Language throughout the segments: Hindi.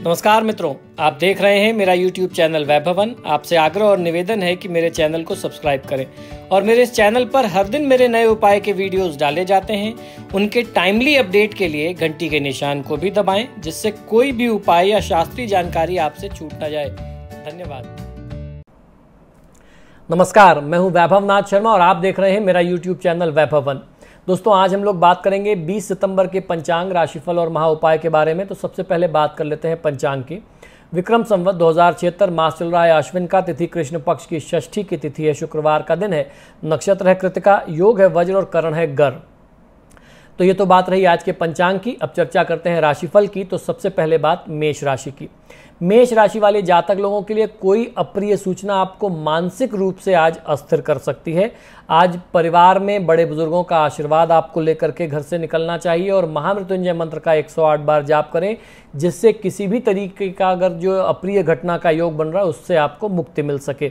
नमस्कार मित्रों आप देख रहे हैं मेरा यूट्यूब चैनल वैभवन आपसे आग्रह और निवेदन है कि मेरे चैनल को सब्सक्राइब करें और मेरे इस चैनल पर हर दिन मेरे नए उपाय के वीडियोस डाले जाते हैं उनके टाइमली अपडेट के लिए घंटी के निशान को भी दबाएं जिससे कोई भी उपाय या शास्त्रीय जानकारी आपसे छूट ना जाए धन्यवाद नमस्कार मैं हूँ नाथ शर्मा और आप देख रहे हैं मेरा यूट्यूब चैनल वैभवन दोस्तों आज हम लोग बात करेंगे 20 सितंबर के पंचांग राशिफल और महा उपाय के बारे में तो सबसे पहले बात कर लेते हैं पंचांग की विक्रम संवत दो हज़ार मास चल रहा है अश्विन का तिथि कृष्ण पक्ष की षष्ठी की तिथि है शुक्रवार का दिन है नक्षत्र है कृतिका योग है वज्र और करण है गर तो ये तो बात रही आज के पंचांग की अब चर्चा करते हैं राशिफल की तो सबसे पहले बात मेष राशि की मेष राशि वाले जातक लोगों के लिए कोई अप्रिय सूचना आपको मानसिक रूप से आज अस्थिर कर सकती है आज परिवार में बड़े बुजुर्गों का आशीर्वाद आपको लेकर के घर से निकलना चाहिए और महामृत्युंजय मंत्र का 108 बार जाप करें जिससे किसी भी तरीके का अगर जो अप्रिय घटना का योग बन रहा है उससे आपको मुक्ति मिल सके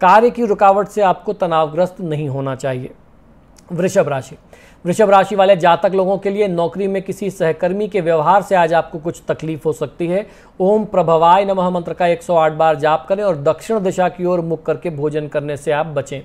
कार्य की रुकावट से आपको तनावग्रस्त नहीं होना चाहिए वृषभ राशि वृषभ राशि वाले जातक लोगों के लिए नौकरी में किसी सहकर्मी के व्यवहार से आज आपको कुछ तकलीफ हो सकती है ओम प्रभवाय नमः मंत्र का 108 बार जाप करें और दक्षिण दिशा की ओर मुख करके भोजन करने से आप बचें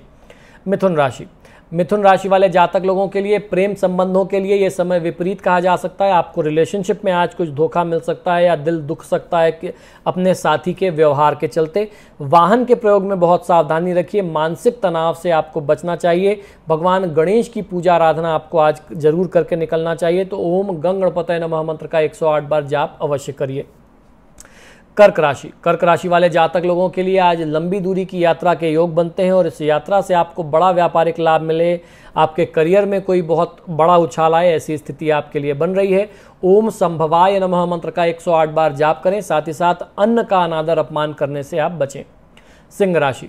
मिथुन राशि मिथुन राशि वाले जातक लोगों के लिए प्रेम संबंधों के लिए यह समय विपरीत कहा जा सकता है आपको रिलेशनशिप में आज कुछ धोखा मिल सकता है या दिल दुख सकता है कि अपने साथी के व्यवहार के चलते वाहन के प्रयोग में बहुत सावधानी रखिए मानसिक तनाव से आपको बचना चाहिए भगवान गणेश की पूजा आराधना आपको आज जरूर करके निकलना चाहिए तो ओम गंग गणपत नमः मंत्र का 108 बार जाप अवश्य करिए कर्क राशि कर्क राशि वाले जातक लोगों के लिए आज लंबी दूरी की यात्रा के योग बनते हैं और इस यात्रा से आपको बड़ा व्यापारिक लाभ मिले आपके करियर में कोई बहुत बड़ा उछाल आए ऐसी स्थिति आपके लिए बन रही है ओम संभवाय नमः मंत्र का 108 बार जाप करें साथ ही साथ अन्न का अनादर अपमान करने से आप बचें सिंह राशि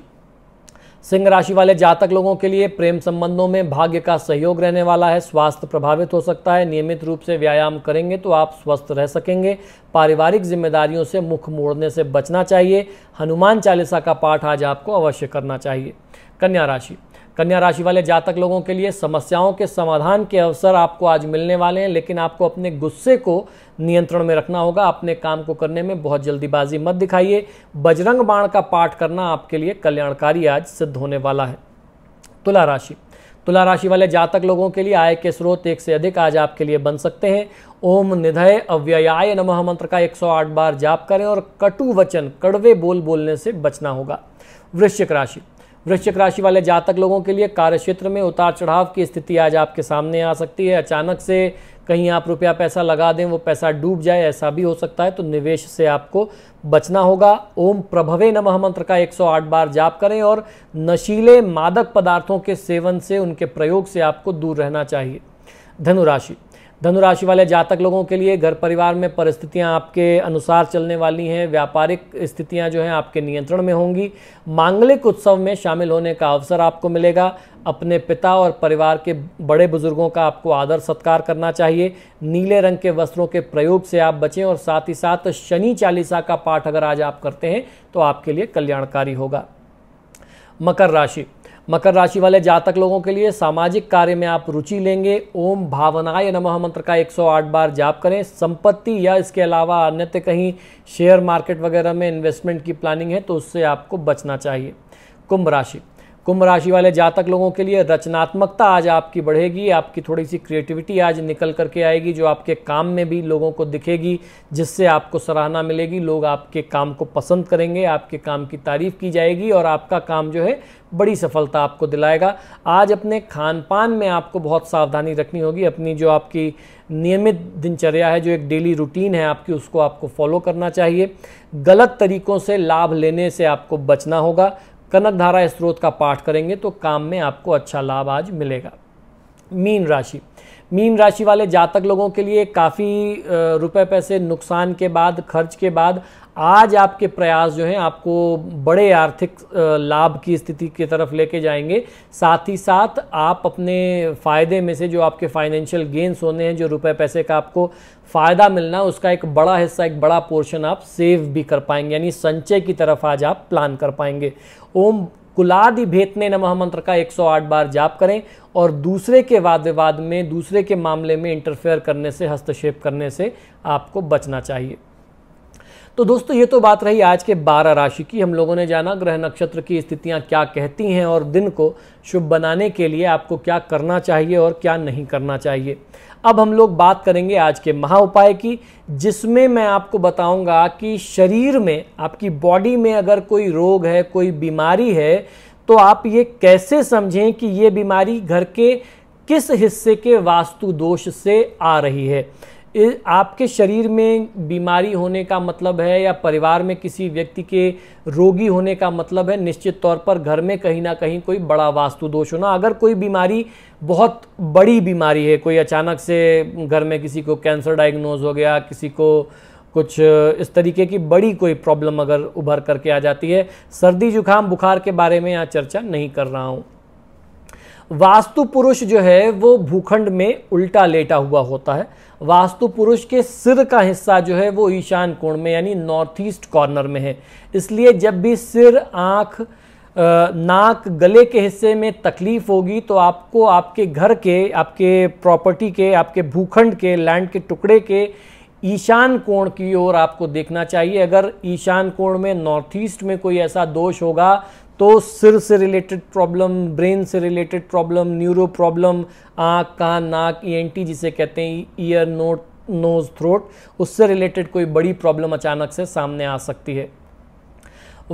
सिंह राशि वाले जातक लोगों के लिए प्रेम संबंधों में भाग्य का सहयोग रहने वाला है स्वास्थ्य प्रभावित हो सकता है नियमित रूप से व्यायाम करेंगे तो आप स्वस्थ रह सकेंगे पारिवारिक जिम्मेदारियों से मुख मोड़ने से बचना चाहिए हनुमान चालीसा का पाठ आज आपको अवश्य करना चाहिए कन्या राशि कन्या राशि वाले जातक लोगों के लिए समस्याओं के समाधान के अवसर आपको आज मिलने वाले हैं लेकिन आपको अपने गुस्से को नियंत्रण में रखना होगा अपने काम को करने में बहुत जल्दीबाजी मत दिखाइए बजरंग बाण का पाठ करना आपके लिए कल्याणकारी आज सिद्ध होने वाला है तुला राशि तुला राशि वाले जातक लोगों के लिए आय के स्रोत एक से अधिक आज आपके लिए बन सकते हैं ओम निधय अव्ययाय नमः मंत्र का 108 बार जाप करें और कटु वचन कड़वे बोल बोलने से बचना होगा वृश्चिक राशि वृश्चिक राशि वाले जातक लोगों के लिए कार्य क्षेत्र में उतार चढ़ाव की स्थिति आज आपके सामने आ सकती है अचानक से कहीं आप रुपया पैसा लगा दें वो पैसा डूब जाए ऐसा भी हो सकता है तो निवेश से आपको बचना होगा ओम प्रभवे नमः मंत्र का 108 बार जाप करें और नशीले मादक पदार्थों के सेवन से उनके प्रयोग से आपको दूर रहना चाहिए धनुराशि धनुराशि वाले जातक लोगों के लिए घर परिवार में परिस्थितियां आपके अनुसार चलने वाली हैं व्यापारिक स्थितियां जो हैं आपके नियंत्रण में होंगी मांगलिक उत्सव में शामिल होने का अवसर आपको मिलेगा अपने पिता और परिवार के बड़े बुजुर्गों का आपको आदर सत्कार करना चाहिए नीले रंग के वस्त्रों के प्रयोग से आप बचें और साथ ही साथ शनि चालीसा का पाठ अगर आज आप करते हैं तो आपके लिए कल्याणकारी होगा मकर राशि मकर राशि वाले जातक लोगों के लिए सामाजिक कार्य में आप रुचि लेंगे ओम भावनाय नमः मंत्र का 108 बार जाप करें संपत्ति या इसके अलावा अन्यत्र तो कहीं शेयर मार्केट वगैरह में इन्वेस्टमेंट की प्लानिंग है तो उससे आपको बचना चाहिए कुंभ राशि कुंभ राशि वाले जातक लोगों के लिए रचनात्मकता आज आपकी बढ़ेगी आपकी थोड़ी सी क्रिएटिविटी आज निकल करके आएगी जो आपके काम में भी लोगों को दिखेगी जिससे आपको सराहना मिलेगी लोग आपके काम को पसंद करेंगे आपके काम की तारीफ की जाएगी और आपका काम जो है बड़ी सफलता आपको दिलाएगा आज अपने खान पान में आपको बहुत सावधानी रखनी होगी अपनी जो आपकी नियमित दिनचर्या है जो एक डेली रूटीन है आपकी उसको आपको फॉलो करना चाहिए गलत तरीक़ों से लाभ लेने से आपको बचना होगा कनक धारा स्त्रोत का पाठ करेंगे तो काम में आपको अच्छा लाभ आज मिलेगा मीन राशि मीन राशि वाले जातक लोगों के लिए काफ़ी रुपए पैसे नुकसान के बाद खर्च के बाद आज आपके प्रयास जो हैं आपको बड़े आर्थिक लाभ की स्थिति की तरफ लेके जाएंगे साथ ही साथ आप अपने फ़ायदे में से जो आपके फाइनेंशियल गेन्स होने हैं जो रुपए पैसे का आपको फ़ायदा मिलना उसका एक बड़ा हिस्सा एक बड़ा पोर्शन आप सेव भी कर पाएंगे यानी संचय की तरफ आज आप प्लान कर पाएंगे ओम कुलादि भेतने न मंत्र का 108 बार जाप करें और दूसरे के वाद विवाद में दूसरे के मामले में इंटरफेयर करने से हस्तक्षेप करने से आपको बचना चाहिए तो दोस्तों ये तो बात रही आज के 12 राशि की हम लोगों ने जाना ग्रह नक्षत्र की स्थितियां क्या कहती हैं और दिन को शुभ बनाने के लिए आपको क्या करना चाहिए और क्या नहीं करना चाहिए अब हम लोग बात करेंगे आज के महा उपाय की जिसमें मैं आपको बताऊंगा कि शरीर में आपकी बॉडी में अगर कोई रोग है कोई बीमारी है तो आप ये कैसे समझें कि ये बीमारी घर के किस हिस्से के वास्तु दोष से आ रही है आपके शरीर में बीमारी होने का मतलब है या परिवार में किसी व्यक्ति के रोगी होने का मतलब है निश्चित तौर पर घर में कहीं ना कहीं कोई बड़ा वास्तु दोष होना अगर कोई बीमारी बहुत बड़ी बीमारी है कोई अचानक से घर में किसी को कैंसर डायग्नोज हो गया किसी को कुछ इस तरीके की बड़ी कोई प्रॉब्लम अगर उभर करके आ जाती है सर्दी जुकाम बुखार के बारे में यहाँ चर्चा नहीं कर रहा हूँ वास्तु पुरुष जो है वो भूखंड में उल्टा लेटा हुआ होता है वास्तु पुरुष के सिर का हिस्सा जो है वो ईशान कोण में यानी नॉर्थ ईस्ट कॉर्नर में है इसलिए जब भी सिर आँख नाक गले के हिस्से में तकलीफ होगी तो आपको आपके घर के आपके प्रॉपर्टी के आपके भूखंड के लैंड के टुकड़े के ईशान कोण की ओर आपको देखना चाहिए अगर ईशान कोण में नॉर्थ ईस्ट में कोई ऐसा दोष होगा तो सिर से रिलेटेड प्रॉब्लम ब्रेन से रिलेटेड प्रॉब्लम न्यूरो प्रॉब्लम आँख कान नाक ई e जिसे कहते हैं ईयर नोट नोज थ्रोट उससे रिलेटेड कोई बड़ी प्रॉब्लम अचानक से सामने आ सकती है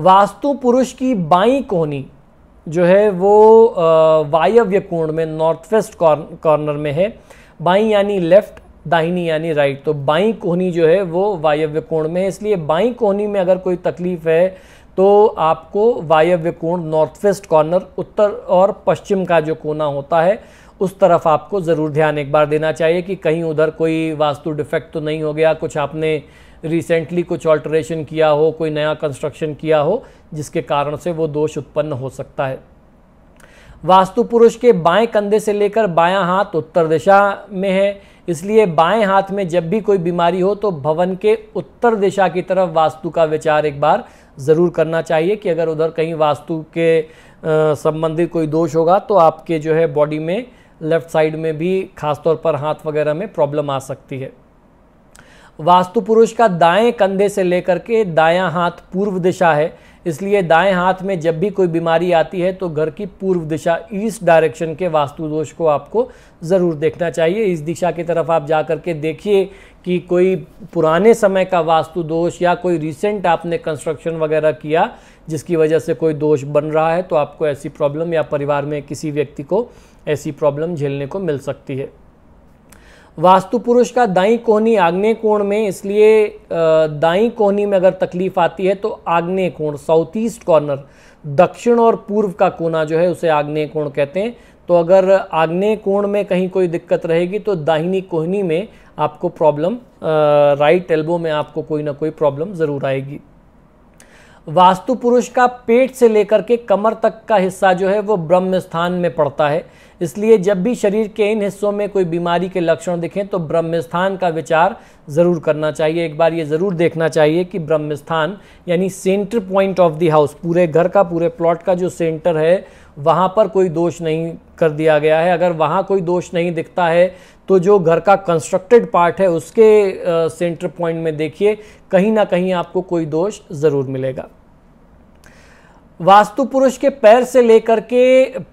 वास्तु पुरुष की बाई कोहनी जो है वो वायव्य कोण में नॉर्थ वेस्ट कॉर्नर में है बाई यानी लेफ्ट दाहिनी यानी राइट तो बाई कोहनी जो है वो वायव्य कोण में है इसलिए बाई कोहनी में अगर कोई तकलीफ है तो आपको वायव्य कोण नॉर्थ वेस्ट कॉर्नर उत्तर और पश्चिम का जो कोना होता है उस तरफ आपको ज़रूर ध्यान एक बार देना चाहिए कि कहीं उधर कोई वास्तु डिफेक्ट तो नहीं हो गया कुछ आपने रिसेंटली कुछ ऑल्ट्रेशन किया हो कोई नया कंस्ट्रक्शन किया हो जिसके कारण से वो दोष उत्पन्न हो सकता है वास्तु पुरुष के बाएं कंधे से लेकर बायां हाथ उत्तर दिशा में है इसलिए बाएं हाथ में जब भी कोई बीमारी हो तो भवन के उत्तर दिशा की तरफ वास्तु का विचार एक बार ज़रूर करना चाहिए कि अगर उधर कहीं वास्तु के संबंधित कोई दोष होगा तो आपके जो है बॉडी में लेफ़्ट साइड में भी खासतौर पर हाथ वगैरह में प्रॉब्लम आ सकती है वास्तु पुरुष का दाएं कंधे से लेकर के दायां हाथ पूर्व दिशा है इसलिए दाएं हाथ में जब भी कोई बीमारी आती है तो घर की पूर्व दिशा ईस्ट डायरेक्शन के वास्तु दोष को आपको ज़रूर देखना चाहिए इस दिशा की तरफ आप जा करके देखिए कि कोई पुराने समय का वास्तु दोष या कोई रिसेंट आपने कंस्ट्रक्शन वगैरह किया जिसकी वजह से कोई दोष बन रहा है तो आपको ऐसी प्रॉब्लम या परिवार में किसी व्यक्ति को ऐसी प्रॉब्लम झेलने को मिल सकती है वास्तु पुरुष का दाई कोहनी आग्नेय कोण में इसलिए दाई कोहनी में अगर तकलीफ आती है तो आग्नेय कोण साउथ ईस्ट कॉर्नर दक्षिण और पूर्व का कोना जो है उसे आग्नेय कोण कहते हैं तो अगर आग्नेय कोण में कहीं कोई दिक्कत रहेगी तो दाहिनी कोहनी में आपको प्रॉब्लम राइट एल्बो में आपको कोई ना कोई प्रॉब्लम ज़रूर आएगी वास्तु पुरुष का पेट से लेकर के कमर तक का हिस्सा जो है वो ब्रह्म स्थान में पड़ता है इसलिए जब भी शरीर के इन हिस्सों में कोई बीमारी के लक्षण दिखें तो ब्रह्म स्थान का विचार ज़रूर करना चाहिए एक बार ये ज़रूर देखना चाहिए कि ब्रह्म स्थान यानी centre point of the house पूरे घर का पूरे प्लॉट का जो सेंटर है वहाँ पर कोई दोष नहीं कर दिया गया है अगर वहाँ कोई दोष नहीं दिखता है तो जो घर का कंस्ट्रक्टेड पार्ट है उसके सेंटर पॉइंट में देखिए कहीं ना कहीं आपको कोई दोष ज़रूर मिलेगा वास्तु पुरुष के पैर से लेकर के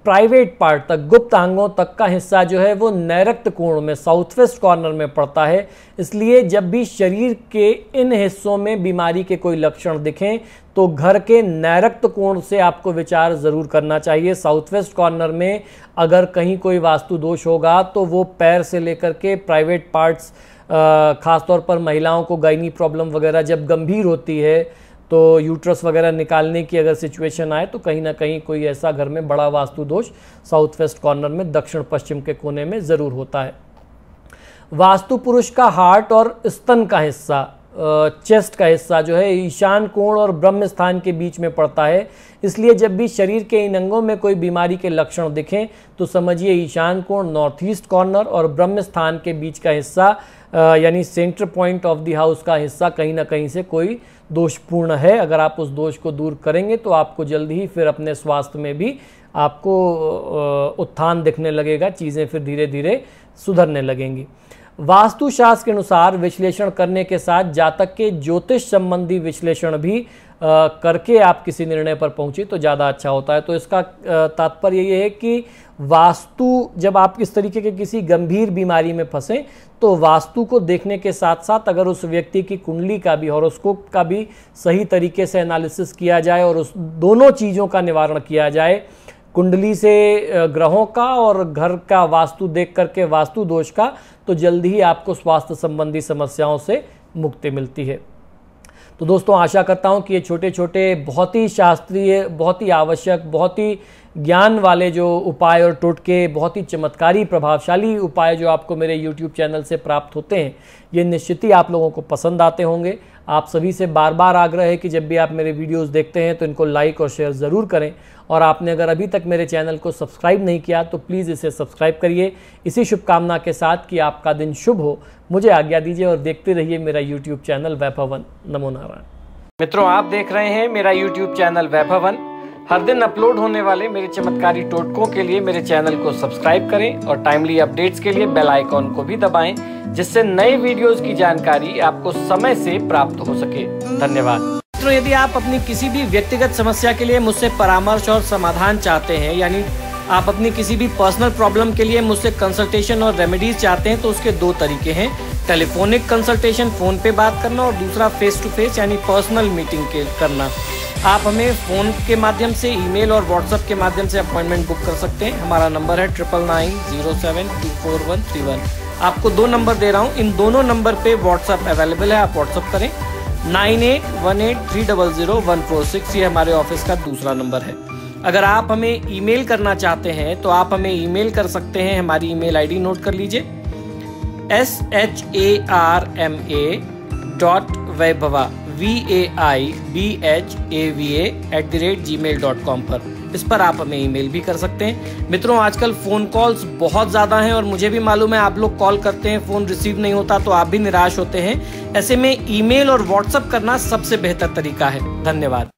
प्राइवेट पार्ट तक गुप्त अंगों तक का हिस्सा जो है वो नैरक्त कोण में साउथ वेस्ट कॉर्नर में पड़ता है इसलिए जब भी शरीर के इन हिस्सों में बीमारी के कोई लक्षण दिखें तो घर के नैरक्त कोण से आपको विचार ज़रूर करना चाहिए साउथ वेस्ट कॉर्नर में अगर कहीं कोई वास्तु दोष होगा तो वो पैर से लेकर के प्राइवेट पार्ट्स ख़ासतौर पर महिलाओं को गायनी प्रॉब्लम वगैरह जब गंभीर होती है तो यूट्रस वगैरह निकालने की अगर सिचुएशन आए तो कहीं ना कहीं कोई ऐसा घर में बड़ा वास्तु दोष साउथ वेस्ट कॉर्नर में दक्षिण पश्चिम के कोने में ज़रूर होता है वास्तु पुरुष का हार्ट और स्तन का हिस्सा चेस्ट का हिस्सा जो है ईशान कोण और ब्रह्म स्थान के बीच में पड़ता है इसलिए जब भी शरीर के इन अंगों में कोई बीमारी के लक्षण दिखें तो समझिए ईशान कोण नॉर्थ ईस्ट कॉर्नर और ब्रह्म स्थान के बीच का हिस्सा यानी centre point of the house का हिस्सा कहीं ना कहीं से कोई दोषपूर्ण है अगर आप उस दोष को दूर करेंगे तो आपको जल्द ही फिर अपने स्वास्थ्य में भी आपको उत्थान दिखने लगेगा चीज़ें फिर धीरे धीरे सुधरने लगेंगी वास्तुशास्त्र के अनुसार विश्लेषण करने के साथ जातक के ज्योतिष संबंधी विश्लेषण भी करके आप किसी निर्णय पर पहुंचे तो ज़्यादा अच्छा होता है तो इसका तात्पर्य ये है कि वास्तु जब आप इस तरीके के किसी गंभीर बीमारी में फंसे तो वास्तु को देखने के साथ साथ अगर उस व्यक्ति की कुंडली का भी हॉरोस्कोप का भी सही तरीके से एनालिसिस किया जाए और उस दोनों चीज़ों का निवारण किया जाए कुंडली से ग्रहों का और घर का वास्तु देख करके वास्तु दोष का तो जल्द ही आपको स्वास्थ्य संबंधी समस्याओं से मुक्ति मिलती है तो दोस्तों आशा करता हूँ कि ये छोटे छोटे बहुत ही शास्त्रीय बहुत ही आवश्यक बहुत ही ज्ञान वाले जो उपाय और टोटके बहुत ही चमत्कारी प्रभावशाली उपाय जो आपको मेरे YouTube चैनल से प्राप्त होते हैं ये निश्चित ही आप लोगों को पसंद आते होंगे आप सभी से बार बार आग्रह है कि जब भी आप मेरे वीडियोस देखते हैं तो इनको लाइक और शेयर ज़रूर करें और आपने अगर अभी तक मेरे चैनल को सब्सक्राइब नहीं किया तो प्लीज़ इसे सब्सक्राइब करिए इसी शुभकामना के साथ कि आपका दिन शुभ हो मुझे आज्ञा दीजिए और देखते रहिए मेरा यूट्यूब चैनल वैभवन नमो नारायण मित्रों आप देख रहे हैं मेरा यूट्यूब चैनल वैभवन हर दिन अपलोड होने वाले मेरे चमत्कारी टोटकों के लिए मेरे चैनल को सब्सक्राइब करें और टाइमली अपडेट्स के लिए बेल आइकॉन को भी दबाएं जिससे नए वीडियोस की जानकारी आपको समय से प्राप्त हो सके धन्यवाद मित्रों यदि आप अपनी किसी भी व्यक्तिगत समस्या के लिए मुझसे परामर्श और समाधान चाहते हैं यानी आप अपनी किसी भी पर्सनल प्रॉब्लम के लिए मुझसे कंसल्टेशन और रेमेडीज चाहते हैं तो उसके दो तरीके हैं टेलीफोनिक कंसल्टेशन फ़ोन पे बात करना और दूसरा फेस टू फेस यानी पर्सनल मीटिंग के करना आप हमें फ़ोन के माध्यम से ईमेल और व्हाट्सएप के माध्यम से अपॉइंटमेंट बुक कर सकते हैं हमारा नंबर है triple nine zero seven two four one three one आपको दो नंबर दे रहा हूँ इन दोनों नंबर पे व्हाट्सएप अवेलेबल है आप व्हाट्सएप करें nine eight one eight three double zero one four six ये हमारे ऑफिस का दूसरा नंबर है अगर आप हमें ईमेल करना चाहते हैं तो आप हमें ईमेल कर सकते हैं हमारी ईमेल आईडी नोट कर लीजिए S H A R M A dot Vaibhava V A I B H A V at the rate G mail dot com पर इस पर आप हमें ईमेल भी कर सकते हैं मित्रों आजकल फ़ोन कॉल्स बहुत ज़्यादा हैं और मुझे भी मालूम है आप लोग कॉल करते हैं फ़ोन रिसीव नहीं होता तो आप भी निराश होते हैं ऐसे में ईमेल और व्हाट्सअप करना सबसे बेहतर तरीका है धन्यवाद